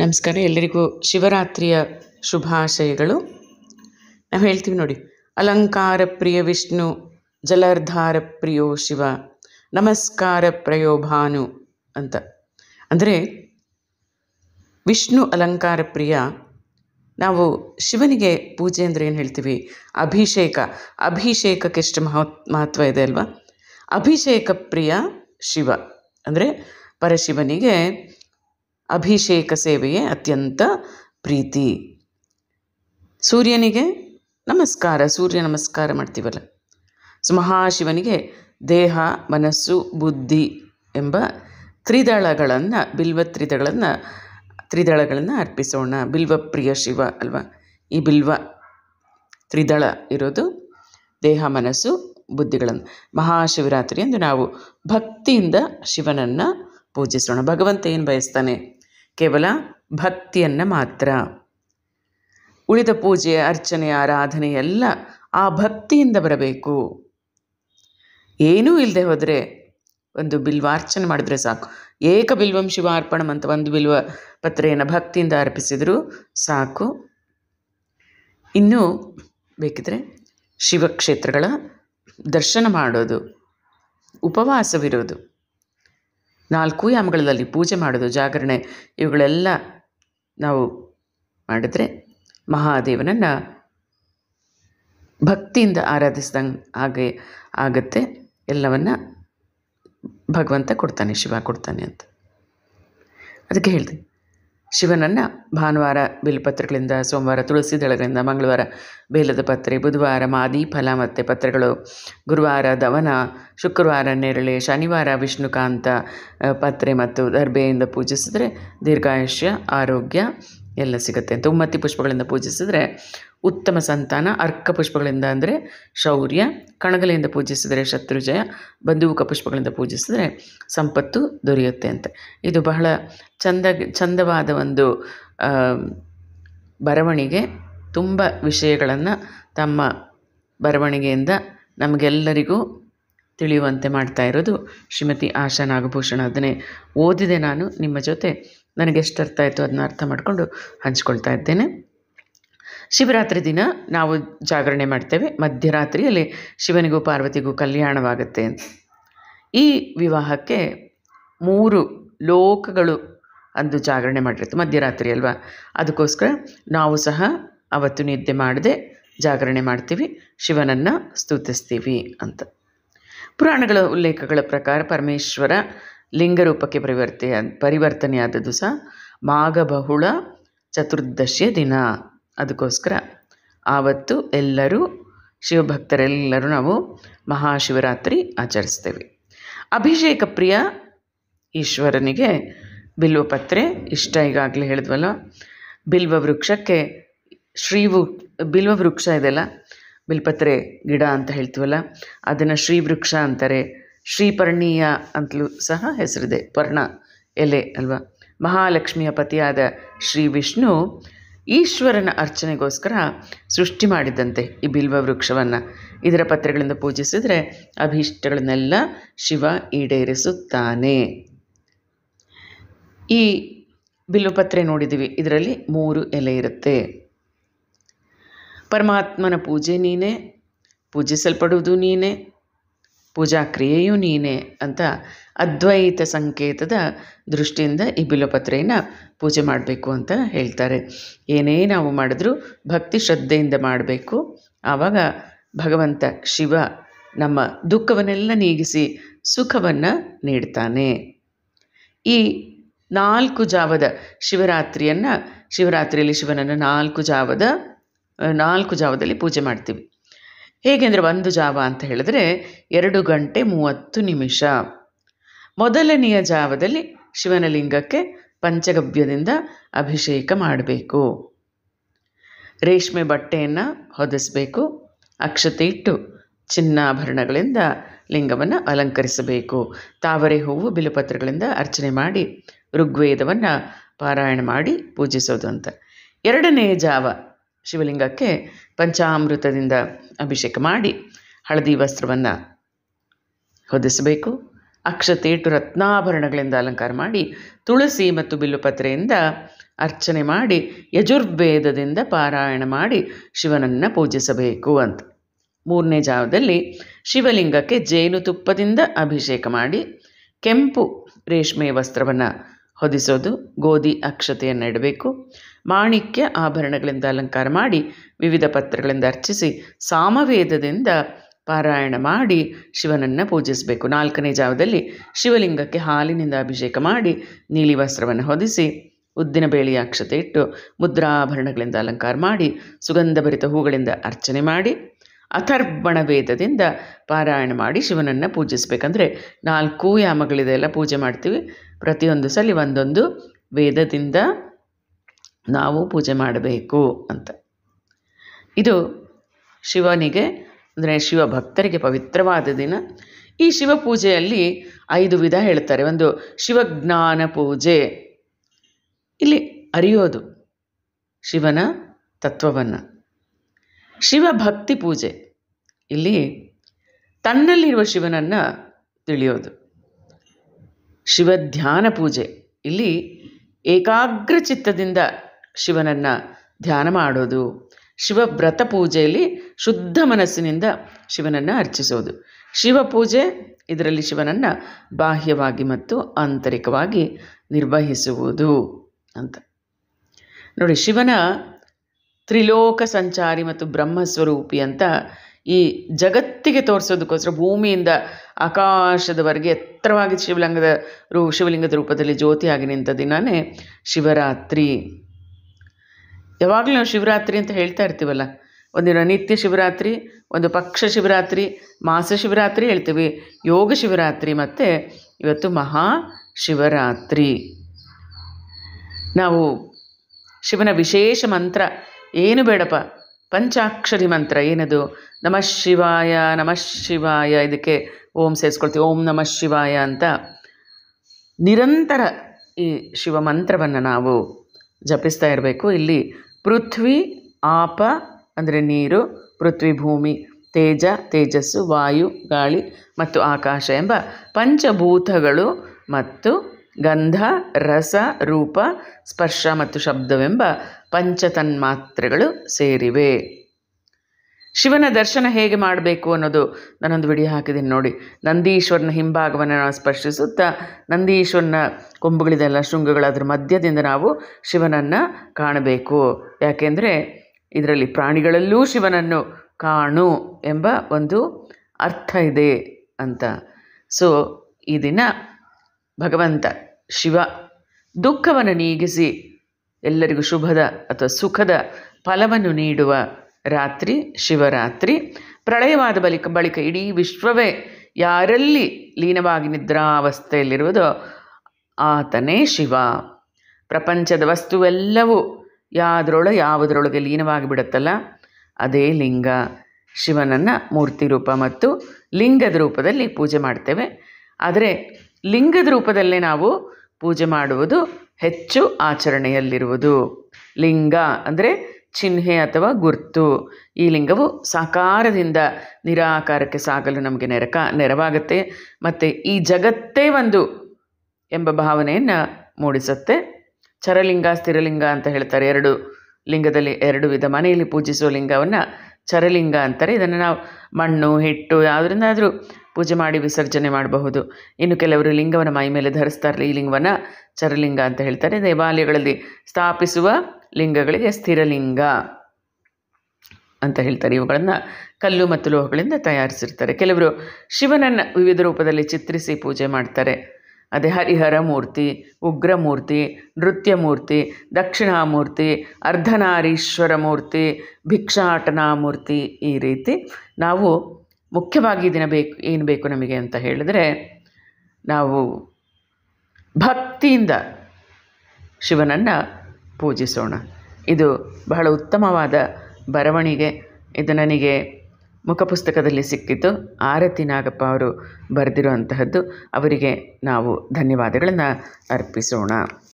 ನಮಸ್ಕಾರ ಎಲ್ಲರಿಗೂ ಶಿವರಾತ್ರಿಯ ಶುಭಾಶಯಗಳು ನಾವು ಹೇಳ್ತೀವಿ ನೋಡಿ ಅಲಂಕಾರ ಪ್ರಿಯ ವಿಷ್ಣು ಜಲಾರ್ಧಾರ ಪ್ರಿಯೋ ಶಿವ ನಮಸ್ಕಾರ ಪ್ರಯೋ ಭಾನು ಅಂತ ಅಂದರೆ ವಿಷ್ಣು ಅಲಂಕಾರ ಪ್ರಿಯ ನಾವು ಶಿವನಿಗೆ ಪೂಜೆ ಅಂದರೆ ಏನು ಹೇಳ್ತೀವಿ ಅಭಿಷೇಕ ಅಭಿಷೇಕಕ್ಕೆ ಎಷ್ಟು ಮಹತ್ ಮಹತ್ವ ಇದೆ ಅಲ್ವಾ ಅಭಿಷೇಕ ಪ್ರಿಯ ಶಿವ ಅಂದರೆ ಪರಶಿವನಿಗೆ ಅಭಿಷೇಕ ಸೇವೆಯೇ ಅತ್ಯಂತ ಪ್ರೀತಿ ಸೂರ್ಯನಿಗೆ ನಮಸ್ಕಾರ ಸೂರ್ಯ ನಮಸ್ಕಾರ ಮಾಡ್ತೀವಲ್ಲ ಸೊ ಮಹಾಶಿವನಿಗೆ ದೇಹ ಮನಸ್ಸು ಬುದ್ಧಿ ಎಂಬ ತ್ರಿದಳಗಳನ್ನು ಬಿಲ್ವ ತ್ರಿದಳಗಳನ್ನು ತ್ರಿದಳಗಳನ್ನು ಅರ್ಪಿಸೋಣ ಬಿಲ್ವ ಪ್ರಿಯ ಶಿವ ಅಲ್ವಾ ಈ ಬಿಲ್ವ ತ್ರಿದಳ ಇರೋದು ದೇಹ ಮನಸ್ಸು ಬುದ್ಧಿಗಳನ್ನು ಮಹಾಶಿವರಾತ್ರಿ ಎಂದು ನಾವು ಭಕ್ತಿಯಿಂದ ಶಿವನನ್ನು ಪೂಜಿಸೋಣ ಭಗವಂತ ಏನು ಬಯಸ್ತಾನೆ ಕೇವಲ ಭಕ್ತಿಯನ್ನು ಮಾತ್ರ ಉಳಿದ ಪೂಜೆ ಅರ್ಚನೆ ಆರಾಧನೆ ಎಲ್ಲ ಆ ಭಕ್ತಿಯಿಂದ ಬರಬೇಕು ಏನೂ ಇಲ್ಲದೆ ಹೋದರೆ ಒಂದು ಬಿಲ್ವಾರ್ಚನೆ ಮಾಡಿದ್ರೆ ಸಾಕು ಏಕ ಬಿಲ್ವಂ ಶಿವಾರ್ಪಣಂ ಅಂತ ಒಂದು ಬಿಲ್ವ ಪತ್ರೆಯನ್ನು ಭಕ್ತಿಯಿಂದ ಅರ್ಪಿಸಿದರೂ ಸಾಕು ಇನ್ನೂ ಬೇಕಿದ್ರೆ ಶಿವಕ್ಷೇತ್ರಗಳ ದರ್ಶನ ಮಾಡೋದು ಉಪವಾಸವಿರೋದು ನಾಲ್ಕು ಯಾಮಗಳಲ್ಲಿ ಪೂಜೆ ಮಾಡೋದು ಜಾಗರಣೆ ಇವುಗಳೆಲ್ಲ ನಾವು ಮಾಡಿದರೆ ಮಹಾದೇವನನ್ನು ಭಕ್ತಿಯಿಂದ ಆರಾಧಿಸ್ದಂಗೆ ಹಾಗೆ ಆಗುತ್ತೆ ಎಲ್ಲವನ್ನ ಭಗವಂತ ಕೊಡ್ತಾನೆ ಶಿವ ಕೊಡ್ತಾನೆ ಅಂತ ಅದಕ್ಕೆ ಹೇಳ್ತೀನಿ ಶಿವನನ್ನು ಭಾನುವಾರ ಬಿಲ್ಪತ್ರಗಳಿಂದ ಸೋಮವಾರ ತುಳಸಿ ದಳಗಳಿಂದ ಮಂಗಳವಾರ ಬೇಲದ ಪತ್ರೆ ಬುಧವಾರ ಮಾದಿ ಫಲ ಮತ್ತು ಪತ್ರೆಗಳು ಗುರುವಾರ ದವನ ಶುಕ್ರವಾರ ನೇರಳೆ ಶನಿವಾರ ವಿಷ್ಣುಕಾಂತ ಪತ್ರೆ ಮತ್ತು ದರ್ಬೆಯಿಂದ ಪೂಜಿಸಿದರೆ ದೀರ್ಘಾಯುಷ್ಯ ಆರೋಗ್ಯ ಎಲ್ಲ ಸಿಗುತ್ತೆ ಅಂತ ದುಮ್ಮತ್ತಿ ಪುಷ್ಪಗಳಿಂದ ಪೂಜಿಸಿದ್ರೆ ಉತ್ತಮ ಸಂತಾನ ಅರ್ಕ ಪುಷ್ಪಗಳಿಂದ ಅಂದರೆ ಶೌರ್ಯ ಕಣಗಲೆಯಿಂದ ಪೂಜಿಸಿದರೆ ಶತ್ರುಜಯ ಬಂದೂಕ ಪುಷ್ಪಗಳಿಂದ ಪೂಜಿಸಿದ್ರೆ ಸಂಪತ್ತು ದೊರೆಯುತ್ತೆ ಅಂತ ಇದು ಬಹಳ ಚಂದ ಚಂದವಾದ ಒಂದು ಬರವಣಿಗೆ ತುಂಬ ವಿಷಯಗಳನ್ನು ತಮ್ಮ ಬರವಣಿಗೆಯಿಂದ ನಮಗೆಲ್ಲರಿಗೂ ತಿಳಿಯುವಂತೆ ಮಾಡ್ತಾ ಇರೋದು ಶ್ರೀಮತಿ ಆಶಾ ನಾಗಭೂಷಣ ಅದನ್ನೇ ಓದಿದೆ ನಾನು ನಿಮ್ಮ ಜೊತೆ ನನಗೆ ಎಷ್ಟು ಅರ್ಥ ಆಯಿತು ಅದನ್ನ ಅರ್ಥ ಮಾಡಿಕೊಂಡು ಹಂಚ್ಕೊಳ್ತಾ ಇದ್ದೇನೆ ಶಿವರಾತ್ರಿ ದಿನ ನಾವು ಜಾಗರಣೆ ಮಾಡ್ತೇವೆ ಮಧ್ಯರಾತ್ರಿಯಲ್ಲಿ ಶಿವನಿಗೂ ಪಾರ್ವತಿಗೂ ಕಲ್ಯಾಣವಾಗುತ್ತೆ ಅಂತ ಈ ವಿವಾಹಕ್ಕೆ ಮೂರು ಲೋಕಗಳು ಅಂದು ಜಾಗರಣೆ ಮಾಡಿರುತ್ತೆ ಮಧ್ಯರಾತ್ರಿ ಅಲ್ವಾ ಅದಕ್ಕೋಸ್ಕರ ನಾವು ಸಹ ಅವತ್ತು ನಿದ್ದೆ ಮಾಡದೆ ಜಾಗರಣೆ ಮಾಡ್ತೀವಿ ಶಿವನನ್ನು ಸ್ತುತಿಸ್ತೀವಿ ಅಂತ ಪುರಾಣಗಳ ಉಲ್ಲೇಖಗಳ ಪ್ರಕಾರ ಪರಮೇಶ್ವರ ಲಿಂಗರೂಪಕ್ಕೆ ಪರಿವರ್ತೆ ಪರಿವರ್ತನೆಯಾದದ್ದು ಸಹ ಮಾಘಬಹುಳ ಚತುರ್ದಶಿಯ ದಿನ ಅದಕ್ಕೋಸ್ಕರ ಆವತ್ತು ಎಲ್ಲರೂ ಶಿವಭಕ್ತರೆಲ್ಲರೂ ನಾವು ಮಹಾಶಿವರಾತ್ರಿ ಆಚರಿಸ್ತೇವೆ ಅಭಿಷೇಕ ಪ್ರಿಯ ಈಶ್ವರನಿಗೆ ಬಿಲ್ವಪತ್ರೆ ಇಷ್ಟ ಈಗಾಗಲೇ ಹೇಳಿದ್ವಲ್ಲ ಬಿಲ್ವ ವೃಕ್ಷಕ್ಕೆ ಶ್ರೀವು ಬಿಲ್ವ ವೃಕ್ಷ ಇದೆಯಲ್ಲ ಬಿಲ್ಪತ್ರೆ ಗಿಡ ಅಂತ ಹೇಳ್ತೀವಲ್ಲ ಅದನ್ನು ಶ್ರೀವೃಕ್ಷ ಅಂತಾರೆ ಶ್ರೀಪರ್ಣೀಯ ಅಂತಲೂ ಸಹ ಹೆಸರಿದೆ ಪರ್ಣ ಎಲೆ ಅಲ್ವಾ ಮಹಾಲಕ್ಷ್ಮಿಯ ಪತಿಯಾದ ಶ್ರೀ ವಿಷ್ಣು ಈಶ್ವರನ ಅರ್ಚನೆಗೋಸ್ಕರ ಸೃಷ್ಟಿ ಮಾಡಿದ್ದಂತೆ ಈ ಬಿಲ್ವ ವೃಕ್ಷವನ್ನು ಇದರ ಪತ್ರೆಗಳಿಂದ ಪೂಜಿಸಿದರೆ ಅಭೀಷ್ಟಗಳನ್ನೆಲ್ಲ ಶಿವ ಈಡೇರಿಸುತ್ತಾನೆ ಈ ಬಿಲ್ವಪತ್ರೆ ನೋಡಿದ್ದೀವಿ ಇದರಲ್ಲಿ ಮೂರು ಎಲೆ ಇರುತ್ತೆ ಪರಮಾತ್ಮನ ಪೂಜೆ ನೀನೇ ಪೂಜಿಸಲ್ಪಡುವುದು ನೀನೇ ಪೂಜಾ ಕ್ರಿಯೆಯೂ ನೀನೇ ಅಂತ ಅದ್ವೈತ ಸಂಕೇತದ ದೃಷ್ಟಿಯಿಂದ ಈ ಬಿಲ್ವಪತ್ರೆಯನ್ನು ಪೂಜೆ ಮಾಡಬೇಕು ಅಂತ ಹೇಳ್ತಾರೆ ಏನೇ ನಾವು ಮಾಡಿದ್ರೂ ಭಕ್ತಿ ಶ್ರದ್ಧೆಯಿಂದ ಮಾಡಬೇಕು ಆವಾಗ ಭಗವಂತ ಶಿವ ನಮ್ಮ ದುಃಖವನ್ನೆಲ್ಲ ನೀಗಿಸಿ ಸುಖವನ್ನು ನೀಡ್ತಾನೆ ಈ ನಾಲ್ಕು ಜಾವದ ಶಿವರಾತ್ರಿಯನ್ನು ಶಿವರಾತ್ರಿಯಲ್ಲಿ ಶಿವನನ್ನು ನಾಲ್ಕು ಜಾವದ ನಾಲ್ಕು ಜಾವದಲ್ಲಿ ಪೂಜೆ ಮಾಡ್ತೀವಿ ಹೇಗೆಂದರೆ ಒಂದು ಜಾವ ಅಂತ ಹೇಳಿದ್ರೆ ಎರಡು ಗಂಟೆ ಮೂವತ್ತು ನಿಮಿಷ ಮೊದಲನೆಯ ಜಾವದಲ್ಲಿ ಶಿವನ ಲಿಂಗಕ್ಕೆ ಪಂಚಗವ್ಯದಿಂದ ಅಭಿಷೇಕ ಮಾಡಬೇಕು ರೇಷ್ಮೆ ಬಟ್ಟೆಯನ್ನು ಹೊದಿಸಬೇಕು ಅಕ್ಷತೆ ಇಟ್ಟು ಚಿನ್ನಾಭರಣಗಳಿಂದ ಲಿಂಗವನ್ನು ಅಲಂಕರಿಸಬೇಕು ತಾವರೆ ಹೂವು ಬಿಲುಪತ್ರಗಳಿಂದ ಅರ್ಚನೆ ಮಾಡಿ ಋಗ್ವೇದವನ್ನು ಪಾರಾಯಣ ಮಾಡಿ ಪೂಜಿಸೋದು ಅಂತ ಎರಡನೇ ಜಾವ ಶಿವಲಿಂಗಕ್ಕೆ ಪಂಚಾಮೃತದಿಂದ ಅಭಿಷೇಕ ಮಾಡಿ ಹಳದಿ ವಸ್ತ್ರವನ್ನು ಹೊದಿಸಬೇಕು ಅಕ್ಷತೇಟು ರತ್ನಾಭರಣಗಳಿಂದ ಅಲಂಕಾರ ಮಾಡಿ ತುಳಸಿ ಮತ್ತು ಬಿಲ್ಲುಪತ್ರೆಯಿಂದ ಅರ್ಚನೆ ಮಾಡಿ ಯಜುರ್ವೇದದಿಂದ ಪಾರಾಯಣ ಮಾಡಿ ಶಿವನನ್ನು ಪೂಜಿಸಬೇಕು ಅಂತ ಮೂರನೇ ಜಾವದಲ್ಲಿ ಶಿವಲಿಂಗಕ್ಕೆ ಜೇನುತುಪ್ಪದಿಂದ ಅಭಿಷೇಕ ಮಾಡಿ ಕೆಂಪು ರೇಷ್ಮೆ ವಸ್ತ್ರವನ್ನು ಹೊದಿಸೋದು ಗೋಧಿ ಅಕ್ಷತೆಯನ್ನು ಇಡಬೇಕು ಮಾಣಿಕ್ಯ ಆಭರಣಗಳಿಂದ ಅಲಂಕಾರ ಮಾಡಿ ವಿವಿಧ ಪತ್ರಗಳಿಂದ ಅರ್ಚಿಸಿ ಸಾಮವೇದದಿಂದ ಪಾರಾಯಣ ಮಾಡಿ ಶಿವನನ್ನು ಪೂಜಿಸಬೇಕು ನಾಲ್ಕನೇ ಜಾವದಲ್ಲಿ ಶಿವಲಿಂಗಕ್ಕೆ ಹಾಲಿನಿಂದ ಅಭಿಷೇಕ ಮಾಡಿ ನೀಲಿ ವಸ್ತ್ರವನ್ನು ಹೊದಿಸಿ ಉದ್ದಿನ ಬೇಳೆಯ ಅಕ್ಷತೆ ಇಟ್ಟು ಮುದ್ರಾಭರಣಗಳಿಂದ ಅಲಂಕಾರ ಮಾಡಿ ಸುಗಂಧಭರಿತ ಹೂಗಳಿಂದ ಅರ್ಚನೆ ಮಾಡಿ ಅಥರ್ಬಣ ವೇದದಿಂದ ಪಾರಾಯಣ ಮಾಡಿ ಶಿವನನ್ನು ಪೂಜಿಸಬೇಕಂದ್ರೆ ನಾಲ್ಕೂ ಯಾಮಗಳಿದೆಲ್ಲ ಪೂಜೆ ಮಾಡ್ತೀವಿ ಪ್ರತಿಯೊಂದು ಸಲ ಒಂದೊಂದು ವೇದದಿಂದ ನಾವು ಪೂಜೆ ಮಾಡಬೇಕು ಅಂತ ಇದು ಶಿವನಿಗೆ ಅಂದರೆ ಶಿವ ಭಕ್ತರಿಗೆ ಪವಿತ್ರವಾದ ದಿನ ಈ ಶಿವ ಪೂಜೆಯಲ್ಲಿ ಐದು ವಿಧ ಹೇಳ್ತಾರೆ ಒಂದು ಶಿವಜ್ಞಾನ ಪೂಜೆ ಇಲ್ಲಿ ಅರಿಯೋದು ಶಿವನ ತತ್ವವನ್ನು ಶಿವಭಕ್ತಿ ಪೂಜೆ ಇಲ್ಲಿ ತನ್ನಲ್ಲಿರುವ ಶಿವನನ್ನು ತಿಳಿಯೋದು ಶಿವಧ್ಯಾನ ಪೂಜೆ ಇಲ್ಲಿ ಏಕಾಗ್ರ ಚಿತ್ತದಿಂದ ಶಿವನನ್ನು ಧ್ಯಾನ ಮಾಡೋದು ಶಿವವ್ರತ ಪೂಜೆಯಲ್ಲಿ ಶುದ್ಧ ಮನಸ್ಸಿನಿಂದ ಶಿವನನ್ನು ಅರ್ಚಿಸೋದು ಶಿವ ಪೂಜೆ ಇದರಲ್ಲಿ ಶಿವನನ್ನು ಬಾಹ್ಯವಾಗಿ ಮತ್ತು ಆಂತರಿಕವಾಗಿ ನಿರ್ವಹಿಸುವುದು ಅಂತ ನೋಡಿ ಶಿವನ ತ್ರಿಲೋಕ ಸಂಚಾರಿ ಮತ್ತು ಬ್ರಹ್ಮಸ್ವರೂಪಿ ಅಂತ ಈ ಜಗತ್ತಿಗೆ ತೋರಿಸೋದಕ್ಕೋಸ್ಕರ ಭೂಮಿಯಿಂದ ಆಕಾಶದವರೆಗೆ ಎತ್ತರವಾಗಿ ಶಿವಲಿಂಗದ ರೂ ಶಿವಲಿಂಗದ ರೂಪದಲ್ಲಿ ಜ್ಯೋತಿಯಾಗಿ ನಿಂತ ದಿನವೇ ಶಿವರಾತ್ರಿ ಯಾವಾಗಲೂ ನಾವು ಶಿವರಾತ್ರಿ ಅಂತ ಹೇಳ್ತಾ ಇರ್ತೀವಲ್ಲ ಒಂದಿನ ನಿತ್ಯ ಶಿವರಾತ್ರಿ ಒಂದು ಪಕ್ಷ ಶಿವರಾತ್ರಿ ಮಾಸ ಶಿವರಾತ್ರಿ ಹೇಳ್ತೀವಿ ಯೋಗ ಶಿವರಾತ್ರಿ ಮತ್ತು ಇವತ್ತು ಮಹಾ ಶಿವರಾತ್ರಿ ನಾವು ಶಿವನ ವಿಶೇಷ ಮಂತ್ರ ಏನು ಬೇಡಪ್ಪ ಪಂಚಾಕ್ಷರಿ ಮಂತ್ರ ಏನದು ನಮಃ ಶಿವಾಯ ನಮಃ ಶಿವಾಯ ಇದಕ್ಕೆ ಓಂ ಸೇರಿಸ್ಕೊಳ್ತೀವಿ ಓಂ ನಮಃ ಶಿವಾಯ ಅಂತ ನಿರಂತರ ಈ ಶಿವ ಮಂತ್ರವನ್ನು ನಾವು ಜಪಿಸ್ತಾ ಇರಬೇಕು ಇಲ್ಲಿ ಪೃಥ್ವಿ ಆಪ ಅಂದರೆ ನೀರು ಪೃಥ್ವಿ ಭೂಮಿ ತೇಜ ತೇಜಸ್ಸು ವಾಯು ಗಾಳಿ ಮತ್ತು ಆಕಾಶ ಎಂಬ ಪಂಚಭೂತಗಳು ಮತ್ತು ಗಂಧ ರಸ ರೂಪ ಸ್ಪರ್ಶ ಮತ್ತು ಶಬ್ದವೆಂಬ ಪಂಚತನ್ಮಾತ್ರೆಗಳು ಸೇರಿವೆ ಶಿವನ ದರ್ಶನ ಹೇಗೆ ಮಾಡಬೇಕು ಅನ್ನೋದು ನಾನೊಂದು ವಿಡಿಯೋ ಹಾಕಿದ್ದೀನಿ ನೋಡಿ ನಂದೀಶ್ವರನ ಹಿಂಭಾಗವನ್ನು ನಾವು ಸ್ಪರ್ಶಿಸುತ್ತಾ ನಂದೀಶ್ವರನ ಕೊಂಬುಗಳಿದೆಲ್ಲ ಶೃಂಗಗಳು ಅದರ ಮಧ್ಯದಿಂದ ನಾವು ಶಿವನನ್ನು ಕಾಣಬೇಕು ಯಾಕೆಂದರೆ ಇದರಲ್ಲಿ ಪ್ರಾಣಿಗಳಲ್ಲೂ ಶಿವನನ್ನು ಕಾಣು ಎಂಬ ಒಂದು ಅರ್ಥ ಇದೆ ಅಂತ ಸೊ ಈ ದಿನ ಭಗವಂತ ಶಿವ ದುಃಖವನ್ನು ನೀಗಿಸಿ ಎಲ್ಲರಿಗೂ ಶುಭದ ಅಥವಾ ಸುಖದ ಫಲವನ್ನು ನೀಡುವ ರಾತ್ರಿ ಶಿವರಾತ್ರಿ ಪ್ರಳಯವಾದ ಬಳಿಕ ಬಳಿಕ ಇಡೀ ವಿಶ್ವವೇ ಯಾರಲ್ಲಿ ಲೀನವಾಗಿ ನಿದ್ರಾವಸ್ಥೆಯಲ್ಲಿರುವುದೋ ಆತನೇ ಶಿವ ಪ್ರಪಂಚದ ವಸ್ತುವೆಲ್ಲವೂ ಯಾವ್ದ್ರೊಳ ಯಾವುದರೊಳಗೆ ಲೀನವಾಗಿ ಬಿಡುತ್ತಲ್ಲ ಅದೇ ಲಿಂಗ ಶಿವನನ್ನು ಮೂರ್ತಿ ರೂಪ ಮತ್ತು ಲಿಂಗದ ರೂಪದಲ್ಲಿ ಪೂಜೆ ಮಾಡ್ತೇವೆ ಆದರೆ ಲಿಂಗದ ರೂಪದಲ್ಲೇ ನಾವು ಪೂಜೆ ಮಾಡುವುದು ಹೆಚ್ಚು ಆಚರಣೆಯಲ್ಲಿರುವುದು ಲಿಂಗ ಅಂದರೆ ಚಿಹ್ನೆ ಅಥವಾ ಗುರ್ತು ಈ ಲಿಂಗವು ಸಾಕಾರದಿಂದ ನಿರಾಕಾರಕ್ಕೆ ಸಾಗಲು ನಮಗೆ ನೆರಕ ನೆರವಾಗುತ್ತೆ ಮತ್ತು ಈ ಜಗತ್ತೇ ಒಂದು ಎಂಬ ಭಾವನೆಯನ್ನು ಮೂಡಿಸುತ್ತೆ ಚರಲಿಂಗ ಸ್ಥಿರಲಿಂಗ ಅಂತ ಹೇಳ್ತಾರೆ ಎರಡು ಲಿಂಗದಲ್ಲಿ ಎರಡು ವಿಧ ಮನೆಯಲ್ಲಿ ಪೂಜಿಸುವ ಲಿಂಗವನ್ನು ಚರಲಿಂಗ ಅಂತಾರೆ ಇದನ್ನು ನಾವು ಮಣ್ಣು ಹಿಟ್ಟು ಯಾವುದರಿಂದಾದರೂ ಪೂಜೆ ಮಾಡಿ ವಿಸರ್ಜನೆ ಮಾಡಬಹುದು ಇನ್ನು ಕೆಲವರು ಲಿಂಗವನ್ನು ಮೈ ಮೇಲೆ ಧರಿಸ್ತಾರೆ ಈ ಲಿಂಗವನ್ನು ಚರಲಿಂಗ ಅಂತ ಹೇಳ್ತಾರೆ ದೇವಾಲಯಗಳಲ್ಲಿ ಸ್ಥಾಪಿಸುವ ಲಿಂಗಗಳಿಗೆ ಸ್ಥಿರಲಿಂಗ ಅಂತ ಹೇಳ್ತಾರೆ ಇವುಗಳನ್ನು ಕಲ್ಲು ಮತ್ತು ಲೋಹಗಳಿಂದ ತಯಾರಿಸಿರ್ತಾರೆ ಕೆಲವರು ಶಿವನನ್ನು ವಿವಿಧ ರೂಪದಲ್ಲಿ ಚಿತ್ರಿಸಿ ಪೂಜೆ ಮಾಡ್ತಾರೆ ಅದೇ ಹರಿಹರ ಮೂರ್ತಿ ಉಗ್ರಮೂರ್ತಿ ನೃತ್ಯಮೂರ್ತಿ ದಕ್ಷಿಣಾಮೂರ್ತಿ ಅರ್ಧನಾರೀಶ್ವರ ಮೂರ್ತಿ ಭಿಕ್ಷಾಟನಾ ಮೂರ್ತಿ ಈ ರೀತಿ ನಾವು ಮುಖ್ಯವಾಗಿ ಇದನ್ನು ಬೇಕು ಏನು ಬೇಕು ನಮಗೆ ಅಂತ ಹೇಳಿದ್ರೆ ನಾವು ಭಕ್ತಿಯಿಂದ ಶಿವನನ್ನು ಪೂಜಿಸೋಣ ಇದು ಬಹಳ ಉತ್ತಮವಾದ ಬರವಣಿಗೆ ಇದು ನನಗೆ ಮುಖಪುಸ್ತಕದಲ್ಲಿ ಸಿಕ್ಕಿತು ಆರತಿ ನಾಗಪ್ಪ ಅವರು ಬರೆದಿರುವಂತಹದ್ದು ಅಂತಹದ್ದು ಅವರಿಗೆ ನಾವು ಧನ್ಯವಾದಗಳನ್ನು ಅರ್ಪಿಸೋಣ